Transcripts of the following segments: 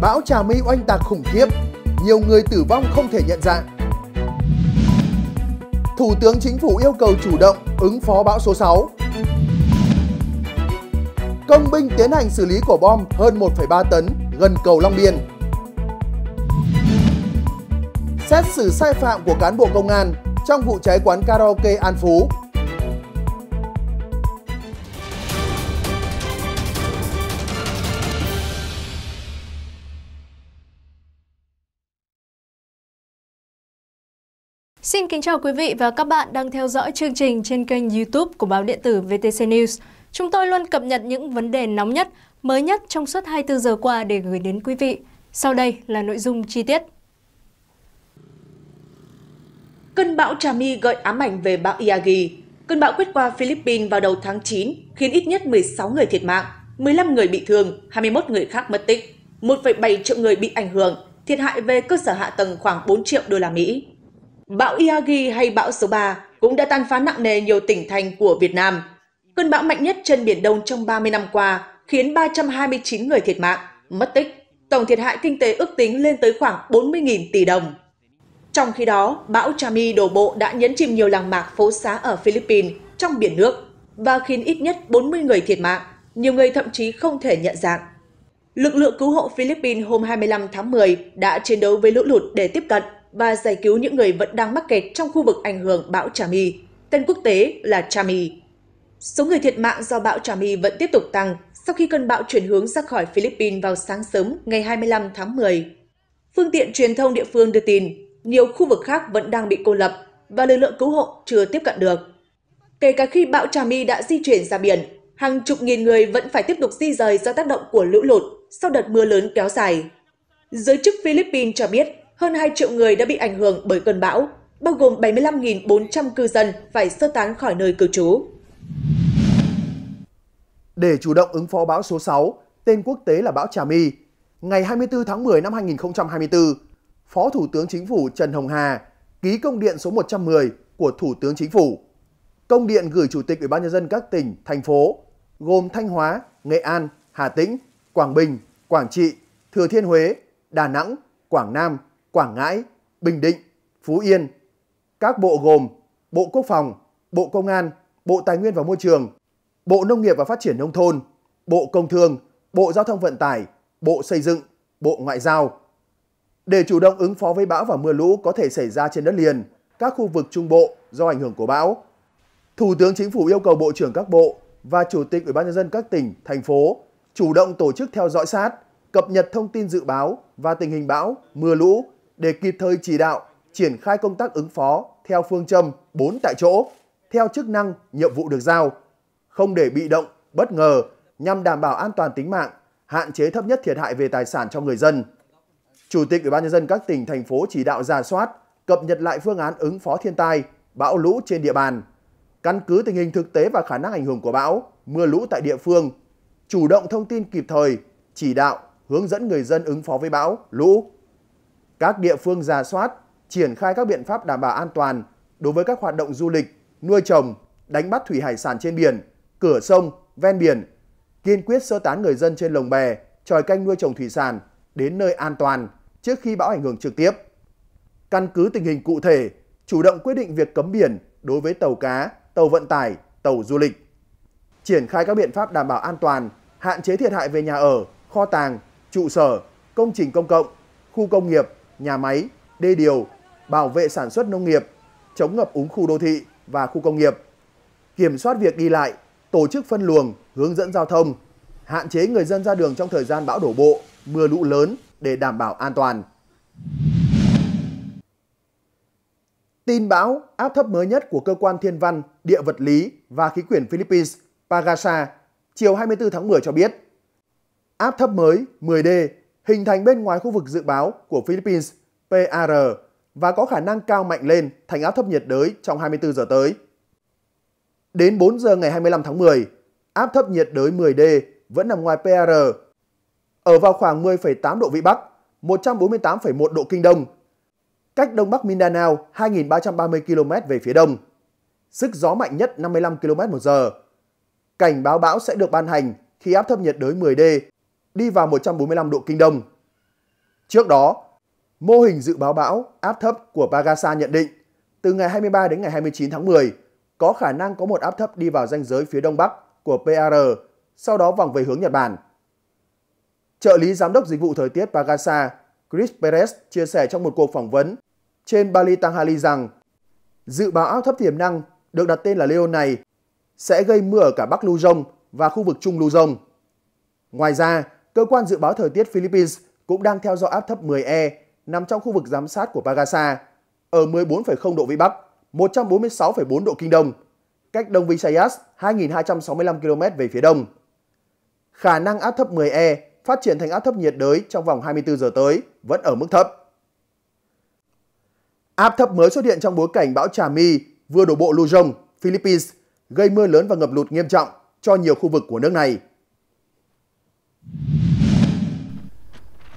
bão Trà My oanh tạc khủng khiếp, nhiều người tử vong không thể nhận dạng. Thủ tướng Chính phủ yêu cầu chủ động ứng phó bão số 6. Công binh tiến hành xử lý của bom hơn 1,3 tấn gần cầu Long Biên. Xét xử sai phạm của cán bộ công an trong vụ cháy quán karaoke An Phú Xin kính chào quý vị và các bạn đang theo dõi chương trình trên kênh YouTube của báo điện tử VTC News. Chúng tôi luôn cập nhật những vấn đề nóng nhất, mới nhất trong suốt 24 giờ qua để gửi đến quý vị. Sau đây là nội dung chi tiết. Cơn bão Trami gợi ám ảnh về bão Iagi. Cơn bão quét qua Philippines vào đầu tháng 9 khiến ít nhất 16 người thiệt mạng, 15 người bị thương, 21 người khác mất tích, 1,7 triệu người bị ảnh hưởng, thiệt hại về cơ sở hạ tầng khoảng 4 triệu đô la Mỹ bão Yagi hay bão số 3 cũng đã tan phá nặng nề nhiều tỉnh thành của Việt Nam. Cơn bão mạnh nhất trên Biển Đông trong 30 năm qua khiến 329 người thiệt mạng, mất tích. Tổng thiệt hại kinh tế ước tính lên tới khoảng 40.000 tỷ đồng. Trong khi đó, bão Chami đổ bộ đã nhấn chìm nhiều làng mạc phố xá ở Philippines trong biển nước và khiến ít nhất 40 người thiệt mạng, nhiều người thậm chí không thể nhận dạng. Lực lượng cứu hộ Philippines hôm 25 tháng 10 đã chiến đấu với lũ lụt để tiếp cận và giải cứu những người vẫn đang mắc kẹt trong khu vực ảnh hưởng bão Chami, tên quốc tế là Chami. Số người thiệt mạng do bão Chami vẫn tiếp tục tăng sau khi cơn bão chuyển hướng ra khỏi Philippines vào sáng sớm ngày 25 tháng 10. Phương tiện truyền thông địa phương đưa tin nhiều khu vực khác vẫn đang bị cô lập và lực lượng cứu hộ chưa tiếp cận được. Kể cả khi bão Trà đã di chuyển ra biển, hàng chục nghìn người vẫn phải tiếp tục di rời do tác động của lũ lụt sau đợt mưa lớn kéo dài. Giới chức Philippines cho biết hơn 2 triệu người đã bị ảnh hưởng bởi cơn bão, bao gồm 75.400 cư dân phải sơ tán khỏi nơi cư trú. Để chủ động ứng phó bão số 6, tên quốc tế là bão Trà My, ngày 24 tháng 10 năm 2024, Phó Thủ tướng Chính phủ Trần Hồng Hà ký công điện số 110 của Thủ tướng Chính phủ. Công điện gửi Chủ tịch Ủy ban nhân dân các tỉnh, thành phố gồm Thanh Hóa, Nghệ An, Hà Tĩnh, Quảng Bình, Quảng Trị, Thừa Thiên Huế, Đà Nẵng, Quảng Nam, Quảng Ngãi, Bình Định, Phú Yên. Các bộ gồm Bộ Quốc phòng, Bộ Công an, Bộ Tài nguyên và Môi trường, Bộ Nông nghiệp và Phát triển Nông thôn, Bộ Công Thương, Bộ Giao thông Vận tải, Bộ Xây dựng, Bộ Ngoại giao. Để chủ động ứng phó với bão và mưa lũ có thể xảy ra trên đất liền, các khu vực trung bộ do ảnh hưởng của bão, Thủ tướng Chính phủ yêu cầu Bộ trưởng các bộ và Chủ tịch Ủy ban nhân dân các tỉnh, thành phố chủ động tổ chức theo dõi sát, cập nhật thông tin dự báo và tình hình bão, mưa lũ để kịp thời chỉ đạo, triển khai công tác ứng phó theo phương châm 4 tại chỗ, theo chức năng, nhiệm vụ được giao, không để bị động, bất ngờ nhằm đảm bảo an toàn tính mạng, hạn chế thấp nhất thiệt hại về tài sản cho người dân. Chủ tịch Ủy ban nhân dân các tỉnh thành phố chỉ đạo ra soát, cập nhật lại phương án ứng phó thiên tai, bão lũ trên địa bàn, căn cứ tình hình thực tế và khả năng ảnh hưởng của bão, mưa lũ tại địa phương, chủ động thông tin kịp thời, chỉ đạo, hướng dẫn người dân ứng phó với bão, lũ, các địa phương ra soát, triển khai các biện pháp đảm bảo an toàn đối với các hoạt động du lịch, nuôi trồng, đánh bắt thủy hải sản trên biển, cửa sông, ven biển, kiên quyết sơ tán người dân trên lồng bè, tròi canh nuôi trồng thủy sản đến nơi an toàn trước khi bão ảnh hưởng trực tiếp. Căn cứ tình hình cụ thể, chủ động quyết định việc cấm biển đối với tàu cá, tàu vận tải, tàu du lịch. Triển khai các biện pháp đảm bảo an toàn, hạn chế thiệt hại về nhà ở, kho tàng, trụ sở, công trình công cộng, khu công nghiệp, nhà máy, đê điều, bảo vệ sản xuất nông nghiệp, chống ngập úng khu đô thị và khu công nghiệp, kiểm soát việc đi lại, tổ chức phân luồng, hướng dẫn giao thông, hạn chế người dân ra đường trong thời gian bão đổ bộ, mưa lũ lớn để đảm bảo an toàn. Tin bão áp thấp mới nhất của cơ quan thiên văn, địa vật lý và khí quyển Philippines, Pagasa, chiều 24 tháng 10 cho biết. Áp thấp mới 10D hình thành bên ngoài khu vực dự báo của Philippines PAR và có khả năng cao mạnh lên thành áp thấp nhiệt đới trong 24 giờ tới. Đến 4 giờ ngày 25 tháng 10, áp thấp nhiệt đới 10D vẫn nằm ngoài PAR, ở vào khoảng 10,8 độ Vĩ Bắc, 148,1 độ Kinh Đông, cách Đông Bắc Mindanao 2.330 km về phía đông. Sức gió mạnh nhất 55 km một giờ. Cảnh báo bão sẽ được ban hành khi áp thấp nhiệt đới 10D đi vào 145 độ Kinh Đông. Trước đó, mô hình dự báo bão áp thấp của Pagasa nhận định từ ngày 23 đến ngày 29 tháng 10 có khả năng có một áp thấp đi vào ranh giới phía đông bắc của PAR, sau đó vòng về hướng Nhật Bản. Trợ lý giám đốc dịch vụ thời tiết Pagasa, Chris Perez chia sẻ trong một cuộc phỏng vấn trên Bali Tanghali rằng dự báo áp thấp tiềm năng được đặt tên là Leon này sẽ gây mưa ở cả Bắc Luzon và khu vực Trung Luzon. Ngoài ra, cơ quan dự báo thời tiết Philippines cũng đang theo dõi áp thấp 10E nằm trong khu vực giám sát của Pagasa ở 14,0 độ Vĩ Bắc, 146,4 độ Kinh Đông, cách Đông Visayas 2.265 km về phía đông. Khả năng áp thấp 10E phát triển thành áp thấp nhiệt đới trong vòng 24 giờ tới vẫn ở mức thấp. Áp thấp mới xuất hiện trong bối cảnh bão Trà My vừa đổ bộ Luzon, Philippines, gây mưa lớn và ngập lụt nghiêm trọng cho nhiều khu vực của nước này.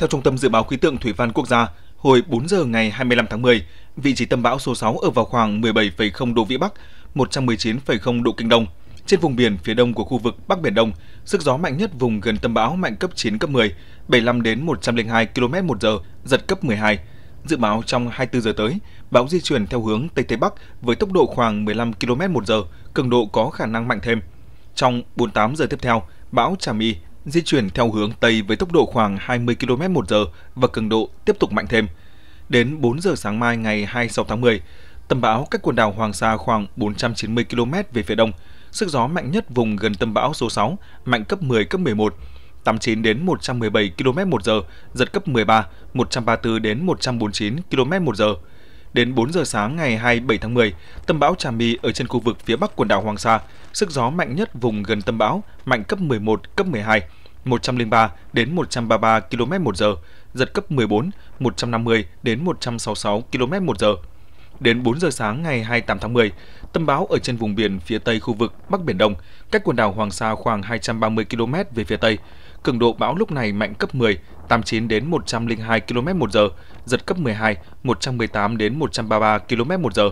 Theo Trung tâm Dự báo Khí tượng Thủy văn Quốc gia, hồi 4 giờ ngày 25 tháng 10, vị trí tâm bão số 6 ở vào khoảng 17,0 độ Vĩ Bắc, 119,0 độ Kinh Đông. Trên vùng biển phía đông của khu vực Bắc Biển Đông, sức gió mạnh nhất vùng gần tâm bão mạnh cấp 9, cấp 10, 75 đến 102 km một giờ, giật cấp 12. Dự báo trong 24 giờ tới, bão di chuyển theo hướng Tây Tây Bắc với tốc độ khoảng 15 km một giờ, cường độ có khả năng mạnh thêm. Trong 48 giờ tiếp theo, bão Trà My di chuyển theo hướng Tây với tốc độ khoảng 20 km một giờ và cường độ tiếp tục mạnh thêm. Đến 4 giờ sáng mai ngày 26 tháng 10, tâm bão cách quần đảo Hoàng Sa khoảng 490 km về phía đông, sức gió mạnh nhất vùng gần tâm bão số 6, mạnh cấp 10, cấp 11, 89 đến 117 km một giờ, giật cấp 13, 134 đến 149 km một giờ. Đến 4 giờ sáng ngày 27 tháng 10, tâm bão Trà My ở trên khu vực phía bắc quần đảo Hoàng Sa, sức gió mạnh nhất vùng gần tâm bão mạnh cấp 11, cấp 12, 103 đến 133 km/h, giật cấp 14, 150 đến 166 km/h. Đến 4 giờ sáng ngày 28 tháng 10, tâm bão ở trên vùng biển phía tây khu vực Bắc Biển Đông, cách quần đảo Hoàng Sa khoảng 230 km về phía tây. Cường độ bão lúc này mạnh cấp 10, 89 đến 102 km một giờ, giật cấp 12, 118 đến 133 km một giờ.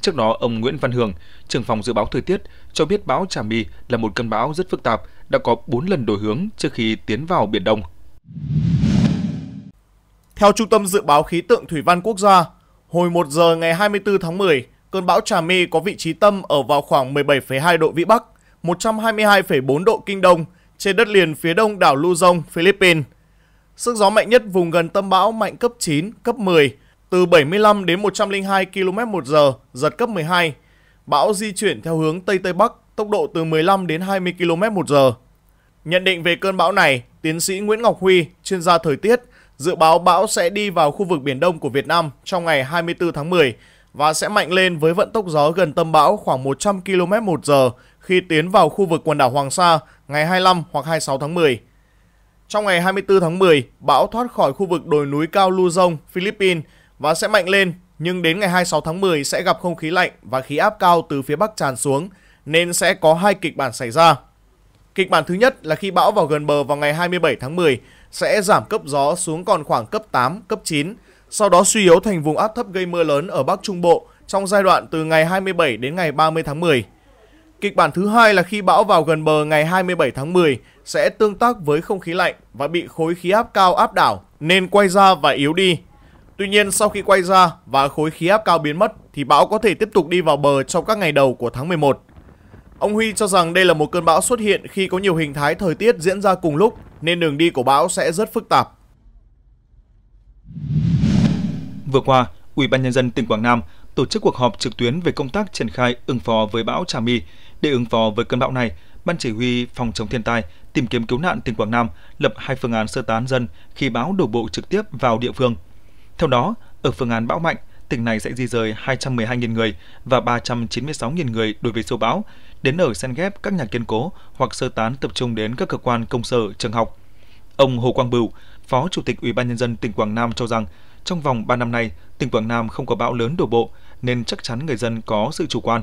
Trước đó, ông Nguyễn Văn Hường, trưởng phòng dự báo thời tiết, cho biết bão Trà My là một cơn bão rất phức tạp, đã có 4 lần đổi hướng trước khi tiến vào Biển Đông. Theo Trung tâm Dự báo Khí tượng Thủy văn Quốc gia, hồi 1 giờ ngày 24 tháng 10, cơn bão Trà My có vị trí tâm ở vào khoảng 17,2 độ Vĩ Bắc, 122,4 độ Kinh Đông, trên đất liền phía đông đảo Luzon, Philippines. Sức gió mạnh nhất vùng gần tâm bão mạnh cấp 9, cấp 10, từ 75 đến 102 km một giờ, giật cấp 12. Bão di chuyển theo hướng Tây Tây Bắc, tốc độ từ 15 đến 20 km một giờ. Nhận định về cơn bão này, tiến sĩ Nguyễn Ngọc Huy, chuyên gia thời tiết, dự báo bão sẽ đi vào khu vực Biển Đông của Việt Nam trong ngày 24 tháng 10 và sẽ mạnh lên với vận tốc gió gần tâm bão khoảng 100 km một giờ khi tiến vào khu vực quần đảo Hoàng Sa ngày 25 hoặc 26 tháng 10. Trong ngày 24 tháng 10, bão thoát khỏi khu vực đồi núi cao Luzon, Philippines và sẽ mạnh lên, nhưng đến ngày 26 tháng 10 sẽ gặp không khí lạnh và khí áp cao từ phía bắc tràn xuống, nên sẽ có hai kịch bản xảy ra. Kịch bản thứ nhất là khi bão vào gần bờ vào ngày 27 tháng 10 sẽ giảm cấp gió xuống còn khoảng cấp 8, cấp 9, sau đó suy yếu thành vùng áp thấp gây mưa lớn ở Bắc Trung Bộ trong giai đoạn từ ngày 27 đến ngày 30 tháng 10. Kịch bản thứ hai là khi bão vào gần bờ ngày 27 tháng 10 sẽ tương tác với không khí lạnh và bị khối khí áp cao áp đảo nên quay ra và yếu đi. Tuy nhiên sau khi quay ra và khối khí áp cao biến mất thì bão có thể tiếp tục đi vào bờ trong các ngày đầu của tháng 11. Ông Huy cho rằng đây là một cơn bão xuất hiện khi có nhiều hình thái thời tiết diễn ra cùng lúc nên đường đi của bão sẽ rất phức tạp. Vừa qua, Ủy ban nhân dân tỉnh Quảng Nam tổ chức cuộc họp trực tuyến về công tác triển khai ứng phó với bão Trà My để ứng phó với cơn bão này, Ban chỉ huy phòng chống thiên tai, tìm kiếm cứu nạn tỉnh Quảng Nam lập hai phương án sơ tán dân khi bão đổ bộ trực tiếp vào địa phương. Theo đó, ở phương án bão mạnh, tỉnh này sẽ di rời 212.000 người và 396.000 người đối với siêu bão, đến ở xen ghép các nhà kiên cố hoặc sơ tán tập trung đến các cơ quan công sở, trường học. Ông Hồ Quang Bửu, Phó Chủ tịch Ủy ban nhân dân tỉnh Quảng Nam cho rằng, trong vòng 3 năm nay, tỉnh Quảng Nam không có bão lớn đổ bộ nên chắc chắn người dân có sự chủ quan.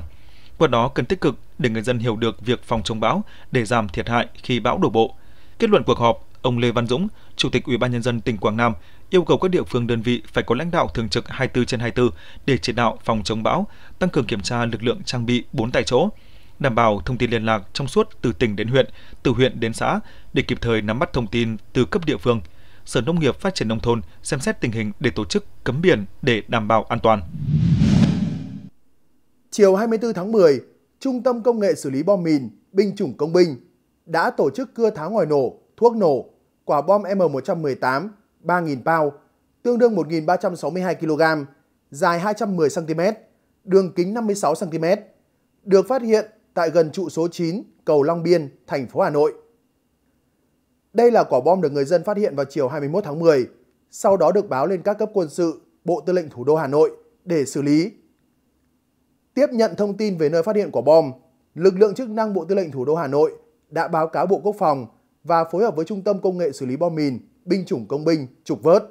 Qua đó cần tích cực để người dân hiểu được việc phòng chống bão để giảm thiệt hại khi bão đổ bộ. Kết luận cuộc họp, ông Lê Văn Dũng, Chủ tịch Ủy ban nhân dân tỉnh Quảng Nam yêu cầu các địa phương đơn vị phải có lãnh đạo thường trực 24 trên 24 để chỉ đạo phòng chống bão, tăng cường kiểm tra lực lượng trang bị 4 tại chỗ, đảm bảo thông tin liên lạc trong suốt từ tỉnh đến huyện, từ huyện đến xã để kịp thời nắm bắt thông tin từ cấp địa phương. Sở Nông nghiệp Phát triển Nông thôn xem xét tình hình để tổ chức cấm biển để đảm bảo an toàn chiều 24 tháng 10, Trung tâm Công nghệ xử lý bom mìn, binh chủng công binh đã tổ chức cưa tháo ngòi nổ, thuốc nổ, quả bom M118 3.000 bao tương đương 1.362 kg, dài 210 cm, đường kính 56 cm, được phát hiện tại gần trụ số 9 cầu Long Biên, thành phố Hà Nội. Đây là quả bom được người dân phát hiện vào chiều 21 tháng 10, sau đó được báo lên các cấp quân sự, Bộ Tư lệnh Thủ đô Hà Nội để xử lý Tiếp nhận thông tin về nơi phát hiện quả bom, lực lượng chức năng Bộ Tư lệnh Thủ đô Hà Nội đã báo cáo Bộ Quốc phòng và phối hợp với Trung tâm Công nghệ xử lý bom mìn, binh chủng công binh, trục vớt.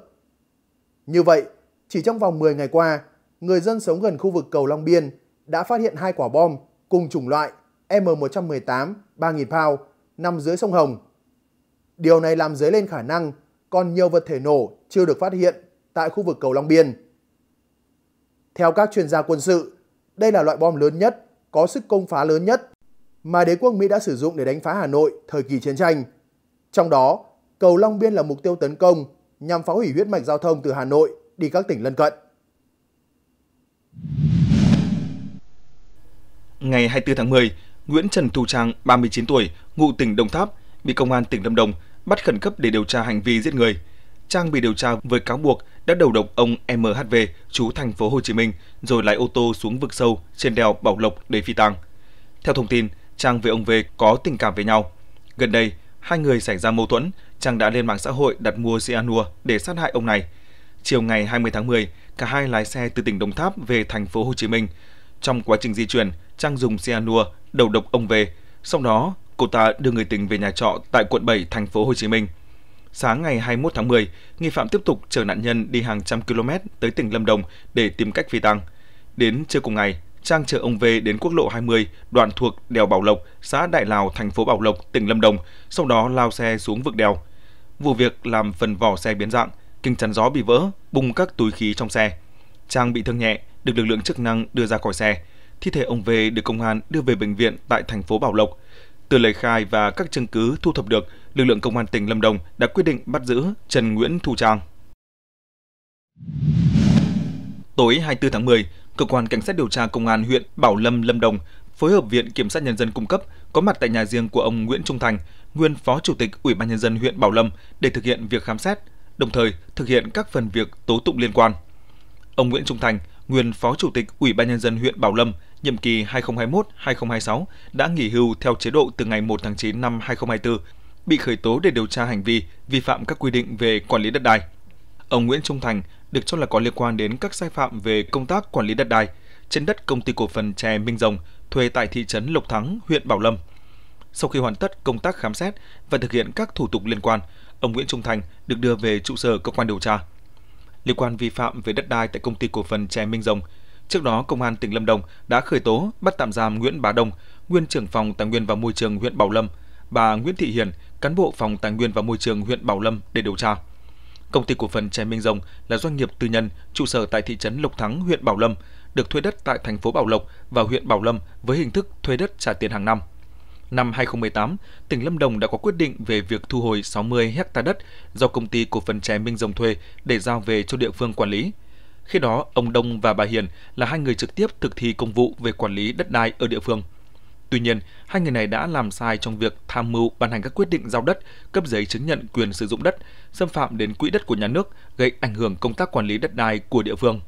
Như vậy, chỉ trong vòng 10 ngày qua, người dân sống gần khu vực cầu Long Biên đã phát hiện hai quả bom cùng chủng loại M118 3.000 pound nằm dưới sông Hồng. Điều này làm dấy lên khả năng còn nhiều vật thể nổ chưa được phát hiện tại khu vực cầu Long Biên. Theo các chuyên gia quân sự, đây là loại bom lớn nhất, có sức công phá lớn nhất mà đế quốc Mỹ đã sử dụng để đánh phá Hà Nội thời kỳ chiến tranh. Trong đó, cầu Long Biên là mục tiêu tấn công nhằm phá hủy huyết mạch giao thông từ Hà Nội đi các tỉnh lân cận. Ngày 24 tháng 10, Nguyễn Trần Thu Trang, 39 tuổi, ngụ tỉnh Đồng Tháp, bị công an tỉnh Lâm Đồng bắt khẩn cấp để điều tra hành vi giết người – Trang bị điều tra với cáo buộc đã đầu độc ông MHV, chú thành phố Hồ Chí Minh, rồi lái ô tô xuống vực sâu trên đèo Bảo Lộc để phi tang. Theo thông tin, Trang với ông V có tình cảm với nhau. Gần đây, hai người xảy ra mâu thuẫn, Trang đã lên mạng xã hội đặt mua cyanua để sát hại ông này. Chiều ngày 20 tháng 10, cả hai lái xe từ tỉnh Đồng Tháp về thành phố Hồ Chí Minh. Trong quá trình di chuyển, Trang dùng cyanua đầu độc ông V. sau đó cô ta đưa người tình về nhà trọ tại quận 7 thành phố Hồ Chí Minh. Sáng ngày 21 tháng 10, nghi phạm tiếp tục chở nạn nhân đi hàng trăm km tới tỉnh Lâm Đồng để tìm cách phi tăng. Đến trưa cùng ngày, Trang chở ông về đến quốc lộ 20, đoạn thuộc đèo Bảo Lộc, xã Đại Lào, thành phố Bảo Lộc, tỉnh Lâm Đồng, sau đó lao xe xuống vực đèo. Vụ việc làm phần vỏ xe biến dạng, kính chắn gió bị vỡ, bung các túi khí trong xe. Trang bị thương nhẹ, được lực lượng chức năng đưa ra khỏi xe. Thi thể ông về được công an đưa về bệnh viện tại thành phố Bảo Lộc. Từ lời khai và các chứng cứ thu thập được, lực lượng công an tỉnh Lâm Đồng đã quyết định bắt giữ Trần Nguyễn Thu Trang. Tối 24 tháng 10, cơ quan cảnh sát điều tra công an huyện Bảo Lâm Lâm Đồng phối hợp viện kiểm sát nhân dân cung cấp có mặt tại nhà riêng của ông Nguyễn Trung Thành, nguyên phó chủ tịch Ủy ban nhân dân huyện Bảo Lâm để thực hiện việc khám xét, đồng thời thực hiện các phần việc tố tụng liên quan. Ông Nguyễn Trung Thành, nguyên phó chủ tịch Ủy ban nhân dân huyện Bảo Lâm nhiệm kỳ 2021-2026 đã nghỉ hưu theo chế độ từ ngày 1 tháng 9 năm 2024, bị khởi tố để điều tra hành vi vi phạm các quy định về quản lý đất đai. Ông Nguyễn Trung Thành được cho là có liên quan đến các sai phạm về công tác quản lý đất đai trên đất công ty cổ phần chè Minh Rồng thuê tại thị trấn Lộc Thắng, huyện Bảo Lâm. Sau khi hoàn tất công tác khám xét và thực hiện các thủ tục liên quan, ông Nguyễn Trung Thành được đưa về trụ sở cơ quan điều tra. Liên quan vi phạm về đất đai tại công ty cổ phần chè Minh Rồng, Trước đó, Công an tỉnh Lâm Đồng đã khởi tố, bắt tạm giam Nguyễn Bá Đông, nguyên trưởng phòng Tài nguyên và Môi trường huyện Bảo Lâm, bà Nguyễn Thị Hiền, cán bộ phòng Tài nguyên và Môi trường huyện Bảo Lâm để điều tra. Công ty cổ phần Trái Minh Rồng là doanh nghiệp tư nhân trụ sở tại thị trấn Lộc Thắng, huyện Bảo Lâm, được thuê đất tại thành phố Bảo Lộc và huyện Bảo Lâm với hình thức thuê đất trả tiền hàng năm. Năm 2018, tỉnh Lâm Đồng đã có quyết định về việc thu hồi 60 hecta đất do công ty cổ phần Trái Minh Rồng thuê để giao về cho địa phương quản lý. Khi đó, ông Đông và bà Hiền là hai người trực tiếp thực thi công vụ về quản lý đất đai ở địa phương. Tuy nhiên, hai người này đã làm sai trong việc tham mưu ban hành các quyết định giao đất, cấp giấy chứng nhận quyền sử dụng đất, xâm phạm đến quỹ đất của nhà nước, gây ảnh hưởng công tác quản lý đất đai của địa phương.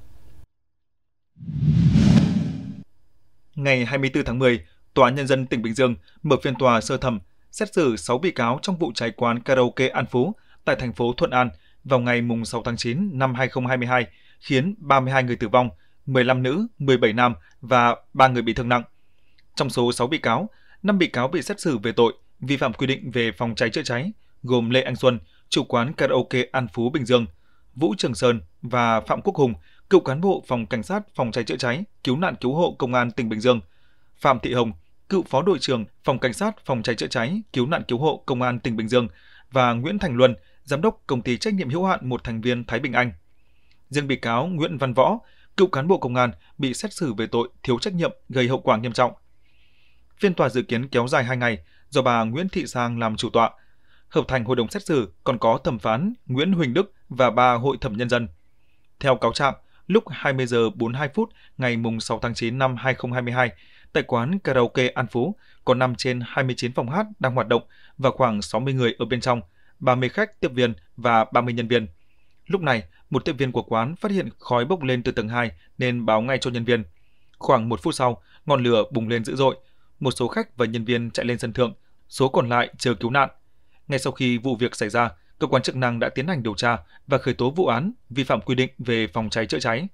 Ngày 24 tháng 10, Tòa Nhân dân tỉnh Bình Dương mở phiên tòa sơ thẩm xét xử 6 bị cáo trong vụ cháy quán karaoke An Phú tại thành phố Thuận An vào ngày 6 tháng 9 năm 2022 khiến 32 người tử vong, 15 nữ, 17 nam và 3 người bị thương nặng. Trong số 6 bị cáo, 5 bị cáo bị xét xử về tội vi phạm quy định về phòng cháy chữa cháy, gồm Lê Anh Xuân, chủ quán karaoke An Phú Bình Dương, Vũ Trường Sơn và Phạm Quốc Hùng, cựu cán bộ phòng cảnh sát phòng cháy chữa cháy, cứu nạn cứu hộ công an tỉnh Bình Dương, Phạm Thị Hồng, cựu phó đội trưởng phòng cảnh sát phòng cháy chữa cháy, cứu nạn cứu hộ công an tỉnh Bình Dương và Nguyễn Thành Luân, giám đốc công ty trách nhiệm hữu hạn một thành viên Thái Bình Anh riêng bị cáo Nguyễn Văn Võ, cựu cán bộ công an bị xét xử về tội thiếu trách nhiệm gây hậu quả nghiêm trọng. Phiên tòa dự kiến kéo dài 2 ngày do bà Nguyễn Thị Sang làm chủ tọa. Hợp thành hội đồng xét xử còn có thẩm phán Nguyễn Huỳnh Đức và ba hội thẩm nhân dân. Theo cáo trạng, lúc 20 giờ 42 phút ngày 6 tháng 9 năm 2022, tại quán karaoke An Phú có 5 trên 29 phòng hát đang hoạt động và khoảng 60 người ở bên trong, 30 khách tiếp viên và 30 nhân viên. Lúc này, một tiếp viên của quán phát hiện khói bốc lên từ tầng 2 nên báo ngay cho nhân viên. Khoảng một phút sau, ngọn lửa bùng lên dữ dội. Một số khách và nhân viên chạy lên sân thượng, số còn lại chờ cứu nạn. Ngay sau khi vụ việc xảy ra, cơ quan chức năng đã tiến hành điều tra và khởi tố vụ án vi phạm quy định về phòng cháy chữa cháy.